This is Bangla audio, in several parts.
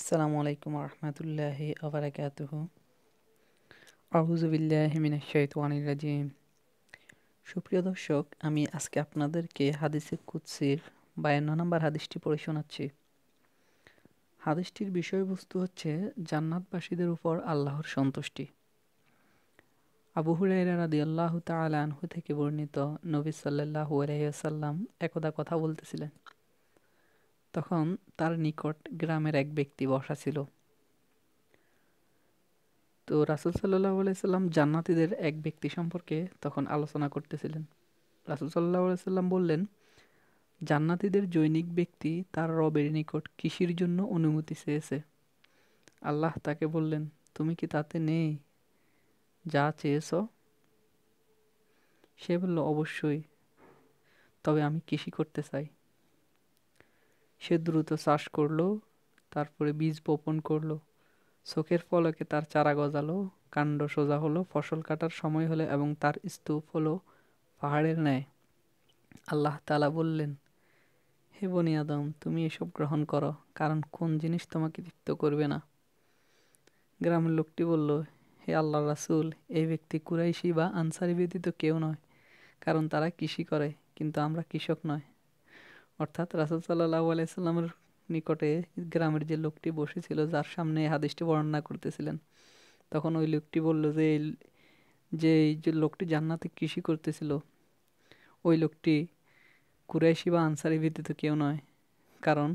আসসালামু আলাইকুম রহমতুল্লাহ আবরাকাত আউজুবিল্লাহ মিনাশাইতানির রাজিম সুপ্রিয় দর্শক আমি আজকে আপনাদেরকে হাদিসে কুৎসির বায়ান্ন নম্বর হাদিসটি পড়ে শোনাচ্ছি হাদিসটির বিষয়বস্তু হচ্ছে জান্নাতবাসীদের উপর আল্লাহর সন্তুষ্টি আবু হুরাইরা রাদি আল্লাহ তালাহু থেকে বর্ণিত নবী সাল্লাহ আলহিহাসাল্লাম একদা কথা বলতেছিলেন তখন তার নিকট গ্রামের এক ব্যক্তি বসা ছিল তো রাসুল সাল্লাহ আলাইসাল্লাম জান্নাতিদের এক ব্যক্তি সম্পর্কে তখন আলোচনা করতেছিলেন রাসুল সাল্লাহ আলাইসাল্লাম বললেন জান্নাতিদের জৈনিক ব্যক্তি তার রবের নিকট কৃষির জন্য অনুমতি চেয়েছে আল্লাহ তাকে বললেন তুমি কি তাতে নেই যা চেয়েছ সে বলল অবশ্যই তবে আমি কৃষি করতে চাই সে দ্রুত চাষ করলো তারপরে বীজ বপন করলো চোখের পলকে তার চারা গজালো কাণ্ড সোজা হলো ফসল কাটার সময় হলো এবং তার স্তূপ হলো পাহাড়ের ন্যায় আল্লাহ তালা বললেন হে বনি আদম তুমি এসব গ্রহণ করো কারণ কোন জিনিস তোমাকে তৃপ্ত করবে না গ্রামের লোকটি বলল হে আল্লাহ রাসুল এই ব্যক্তি কুরাইশি বা আনসারি ব্যতীত কেউ নয় কারণ তারা কৃষি করে কিন্তু আমরা কৃষক নয় অর্থাৎ রাসুল সাল্লাহ আলাইসাল্লামের নিকটে গ্রামের যে লোকটি বসেছিল যার সামনে হাদিসটি বর্ণনা করতেছিলেন তখন ওই লোকটি বলল যে যে এই যে লোকটি জান্নাতে কৃষি করতেছিল ওই লোকটি কুরাইশি বা আনসারি ভিত্তিত কেউ নয় কারণ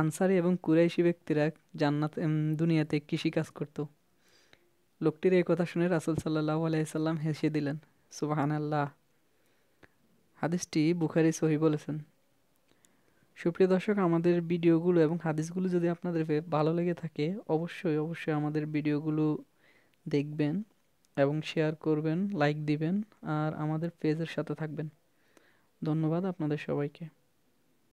আনসারি এবং কুরাইশি ব্যক্তিরা জান্নাত দুনিয়াতে কৃষিকাজ করত লোকটির এই কথা শুনে রাসুল সাল্লাহ আলাইসাল্লাম হেসে দিলেন সুবাহান আল্লাহ হাদিসটি বুখারি সহি বলেছেন সুপ্রিয় দর্শক আমাদের ভিডিওগুলো এবং হাদিসগুলো যদি আপনাদের ভালো লেগে থাকে অবশ্যই অবশ্যই আমাদের ভিডিওগুলো দেখবেন এবং শেয়ার করবেন লাইক দিবেন আর আমাদের পেজের সাথে থাকবেন ধন্যবাদ আপনাদের সবাইকে